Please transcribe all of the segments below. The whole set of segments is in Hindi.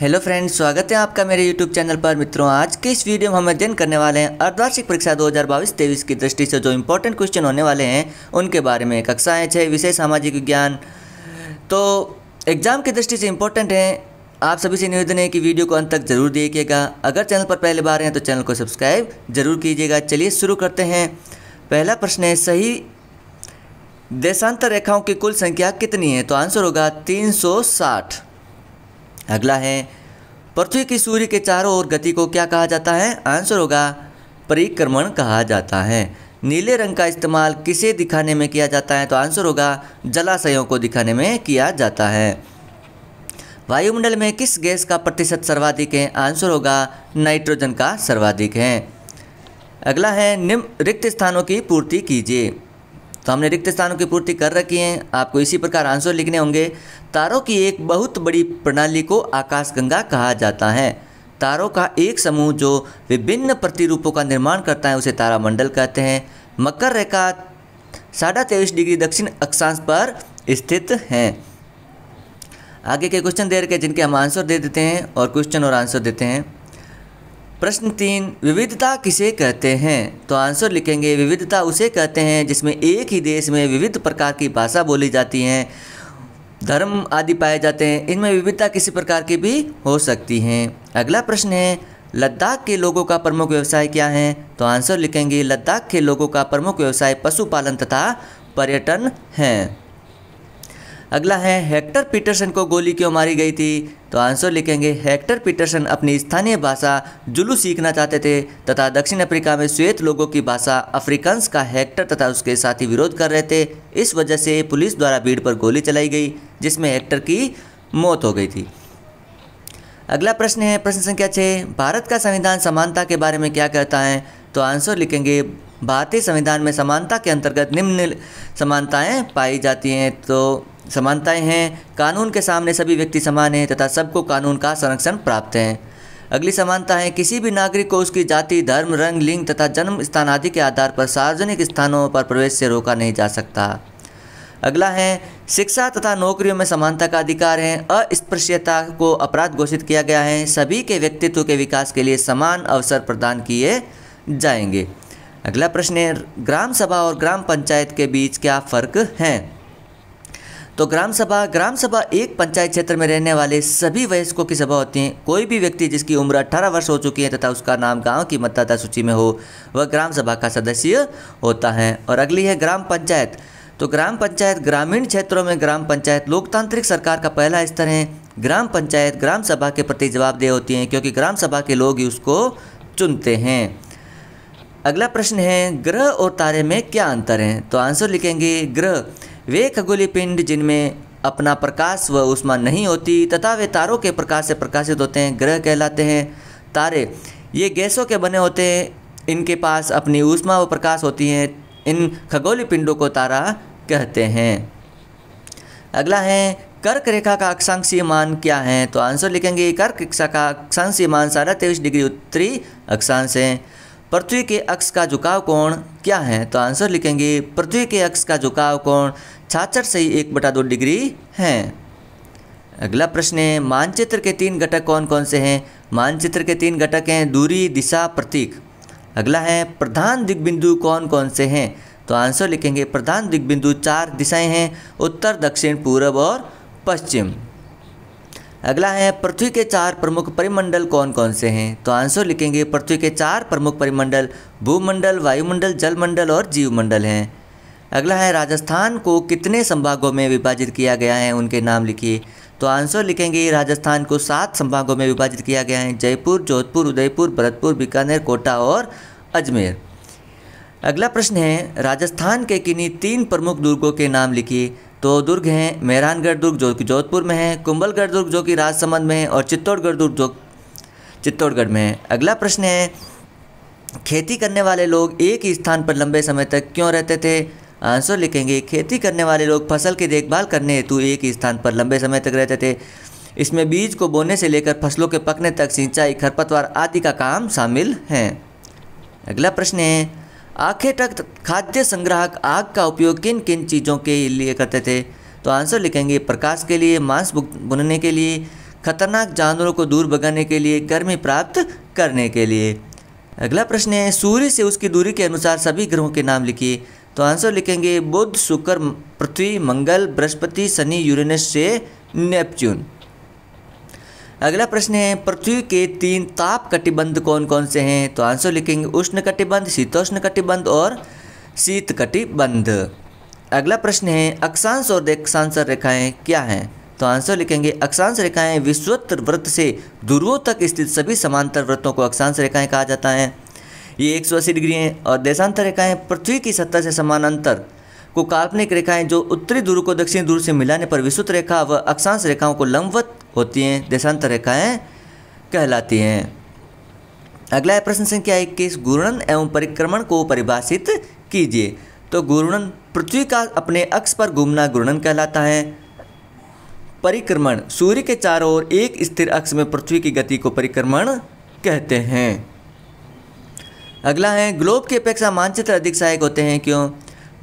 हेलो फ्रेंड्स स्वागत है आपका मेरे यूट्यूब चैनल पर मित्रों आज के इस वीडियो में हम अध्ययन करने वाले हैं अर्धवार्षिक परीक्षा 2022 बाईस की दृष्टि से जो इंपॉर्टेंट क्वेश्चन होने वाले हैं उनके बारे में कक्षाएं छः विषय सामाजिक विज्ञान तो एग्जाम की दृष्टि से इम्पोर्टेंट हैं आप सभी से निवेदन है कि वीडियो को अंत तक जरूर देखिएगा अगर चैनल पर पहले बार हैं तो चैनल को सब्सक्राइब जरूर कीजिएगा चलिए शुरू करते हैं पहला प्रश्न है सही देशांतर रेखाओं की कुल संख्या कितनी है तो आंसर होगा तीन अगला है पृथ्वी की सूर्य के चारों ओर गति को क्या कहा जाता है आंसर होगा परिक्रमण कहा जाता है नीले रंग का इस्तेमाल किसे दिखाने में किया जाता है तो आंसर होगा जलाशयों को दिखाने में किया जाता है वायुमंडल में किस गैस का प्रतिशत सर्वाधिक है आंसर होगा नाइट्रोजन का सर्वाधिक है अगला है निम्न रिक्त स्थानों की पूर्ति कीजिए तो हमने रिक्त स्थानों की पूर्ति कर रखी है आपको इसी प्रकार आंसर लिखने होंगे तारों की एक बहुत बड़ी प्रणाली को आकाशगंगा कहा जाता है तारों का एक समूह जो विभिन्न प्रतिरूपों का निर्माण करता है उसे तारामंडल कहते हैं मकर रेखा साढ़ा तेईस डिग्री दक्षिण अक्षांश पर स्थित हैं आगे के क्वेश्चन दे रखे जिनके हम आंसर दे देते हैं और क्वेश्चन और आंसर देते हैं प्रश्न तीन विविधता किसे कहते हैं तो आंसर लिखेंगे विविधता उसे कहते हैं जिसमें एक ही देश में विविध प्रकार की भाषा बोली जाती हैं धर्म आदि पाए जाते हैं इनमें विविधता किसी प्रकार की भी हो सकती हैं अगला प्रश्न है लद्दाख के लोगों का प्रमुख व्यवसाय क्या है तो आंसर लिखेंगे लद्दाख के लोगों का प्रमुख व्यवसाय पशुपालन तथा पर्यटन है अगला है हेक्टर पीटरसन को गोली क्यों मारी गई थी तो आंसर लिखेंगे हेक्टर पीटरसन अपनी स्थानीय भाषा जुलू सीखना चाहते थे तथा दक्षिण अफ्रीका में श्वेत लोगों की भाषा अफ्रीकन्स का हेक्टर तथा उसके साथी विरोध कर रहे थे इस वजह से पुलिस द्वारा भीड़ पर गोली चलाई गई जिसमें हेक्टर की मौत हो गई थी अगला प्रश्न है प्रश्न संख्या छः भारत का संविधान समानता के बारे में क्या कहता है तो आंसर लिखेंगे भारतीय संविधान में समानता के अंतर्गत निम्न समानताएं पाई जाती हैं तो समानताएं हैं कानून के सामने सभी व्यक्ति समान हैं तथा सबको कानून का संरक्षण प्राप्त है अगली समानता है किसी भी नागरिक को उसकी जाति धर्म रंग लिंग तथा जन्म स्थान आदि के आधार पर सार्वजनिक स्थानों पर प्रवेश से रोका नहीं जा सकता अगला है शिक्षा तथा नौकरियों में समानता का अधिकार है अस्पृश्यता को अपराध घोषित किया गया है सभी के व्यक्तित्व के विकास के लिए समान अवसर प्रदान किए जाएंगे अगला प्रश्न है ग्राम सभा और ग्राम पंचायत के बीच क्या फ़र्क है तो ग्राम सभा ग्राम सभा एक पंचायत क्षेत्र में रहने वाले सभी वयस्कों की सभा होती है कोई भी व्यक्ति जिसकी उम्र 18 वर्ष हो चुकी है तथा उसका नाम गांव की मतदाता सूची में हो वह ग्राम सभा का सदस्य होता है और अगली है ग्राम पंचायत तो ग्राम पंचायत ग्रामीण क्षेत्रों में ग्राम पंचायत लोकतांत्रिक सरकार का पहला स्तर है ग्राम पंचायत ग्राम सभा के प्रति जवाबदेह होती हैं क्योंकि ग्राम सभा के लोग ही उसको चुनते हैं अगला प्रश्न है ग्रह और तारे में क्या अंतर है तो आंसर लिखेंगे ग्रह वे खगोली पिंड जिनमें अपना प्रकाश व उष्मा नहीं होती तथा वे तारों के प्रकाश से प्रकाशित होते हैं ग्रह कहलाते हैं तारे ये गैसों के बने होते हैं इनके पास अपनी ऊष्मा व प्रकाश होती है इन खगोली पिंडों को तारा कहते हैं अगला है कर्क रेखा का अक्षांशीय मान क्या है तो आंसर लिखेंगे कर्क रेखा का अक्षांशीय मान साढ़े तेईस डिग्री उत्तरी अक्षांश है पृथ्वी के अक्ष का झुकाव कोण क्या है तो आंसर लिखेंगे पृथ्वी के अक्ष का झुकाव कोण छाछठ से ही एक बटा दो डिग्री है अगला प्रश्न है मानचित्र के तीन घटक कौन कौन से हैं मानचित्र के तीन घटक हैं दूरी दिशा प्रतीक अगला है प्रधान दिग्बिंदु कौन कौन से हैं तो आंसर लिखेंगे प्रधान दिग्बिंदु चार दिशाएं हैं उत्तर दक्षिण पूर्व और पश्चिम अगला है पृथ्वी के चार प्रमुख परिमंडल कौन कौन से हैं तो आंसर लिखेंगे पृथ्वी के चार प्रमुख परिमंडल भूमंडल वायुमंडल जलमंडल और जीवमंडल हैं अगला है राजस्थान को कितने संभागों में विभाजित किया गया है उनके नाम लिखिए तो आंसर लिखेंगे राजस्थान को सात संभागों में विभाजित किया गया है जयपुर जोधपुर उदयपुर भरतपुर बीकानेर कोटा और अजमेर अगला प्रश्न है राजस्थान के किन्हीं तीन प्रमुख दुर्गों के नाम लिखिए तो दुर्ग हैं मेहरानगढ़ दुर्ग जो कि जोधपुर में है कुंभलगढ़ दुर्ग जो कि राजसमंद में है और चित्तौड़गढ़ दुर्ग जो चित्तौड़गढ़ में है अगला प्रश्न है खेती करने वाले लोग एक ही स्थान पर लंबे समय तक क्यों रहते थे आंसर लिखेंगे खेती करने वाले लोग फसल की देखभाल करने हेतु एक ही स्थान पर लंबे समय तक रहते थे इसमें बीज को बोने से लेकर फसलों के पकने तक सिंचाई खरपतवार आदि का काम शामिल हैं अगला प्रश्न है आखिर तक खाद्य संग्राहक आग का उपयोग किन किन चीज़ों के लिए करते थे तो आंसर लिखेंगे प्रकाश के लिए मांस बुनने के लिए खतरनाक जानवरों को दूर भगाने के लिए गर्मी प्राप्त करने के लिए अगला प्रश्न है सूर्य से उसकी दूरी के अनुसार सभी ग्रहों के नाम लिखिए तो आंसर लिखेंगे बुध शुक्र पृथ्वी मंगल बृहस्पति शनि यूरेनस से नेपच्यून अगला प्रश्न है पृथ्वी के तीन ताप कटिबंध कौन कौन से हैं तो आंसर लिखेंगे उष्ण कटिबंध शीतोष्ण कटिबंध और शीत कटिबंध अगला प्रश्न है अक्षांश और रेखांश रेखाएं क्या हैं तो आंसर लिखेंगे अक्षांश रेखाएं विश्वत्र वृत्त से ध्रुवों तक स्थित सभी समांतर वृत्तों को अक्षांश रेखाएं कहा जाता है ये एक डिग्री हैं और देशांतर रेखाएं पृथ्वी की सतह से समानांतर को काल्पनिक रेखाएं जो उत्तरी ध्रुव को दक्षिण ध्रुव से मिलाने पर विस्तृत रेखा व अक्षांश रेखाओं को लंबवत होती हैं देशांतर रेखाएं कहलाती हैं अगला है प्रश्न संख्या इक्कीस घूर्णन एवं परिक्रमण को परिभाषित कीजिए तो घूर्णन पृथ्वी का अपने अक्ष पर घूमना घूर्णन कहलाता है परिक्रमण सूर्य के चारों ओर एक स्थिर अक्ष में पृथ्वी की गति को परिक्रमण कहते हैं अगला है ग्लोब की अपेक्षा मानचित्र अधिक सहायक होते हैं क्यों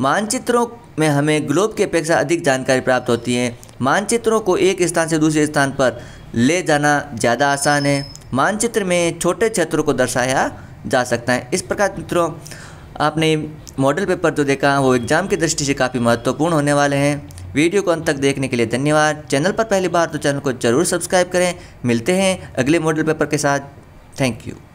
मानचित्रों में हमें ग्लोब की अपेक्षा अधिक जानकारी प्राप्त होती है मानचित्रों को एक स्थान से दूसरे स्थान पर ले जाना ज़्यादा आसान है मानचित्र में छोटे क्षेत्रों को दर्शाया जा सकता है इस प्रकार मित्रों आपने मॉडल पेपर जो देखा वो एग्ज़ाम की दृष्टि से काफ़ी महत्वपूर्ण होने वाले हैं वीडियो को अंत तक देखने के लिए धन्यवाद चैनल पर पहली बार तो चैनल को जरूर सब्सक्राइब करें मिलते हैं अगले मॉडल पेपर के साथ थैंक यू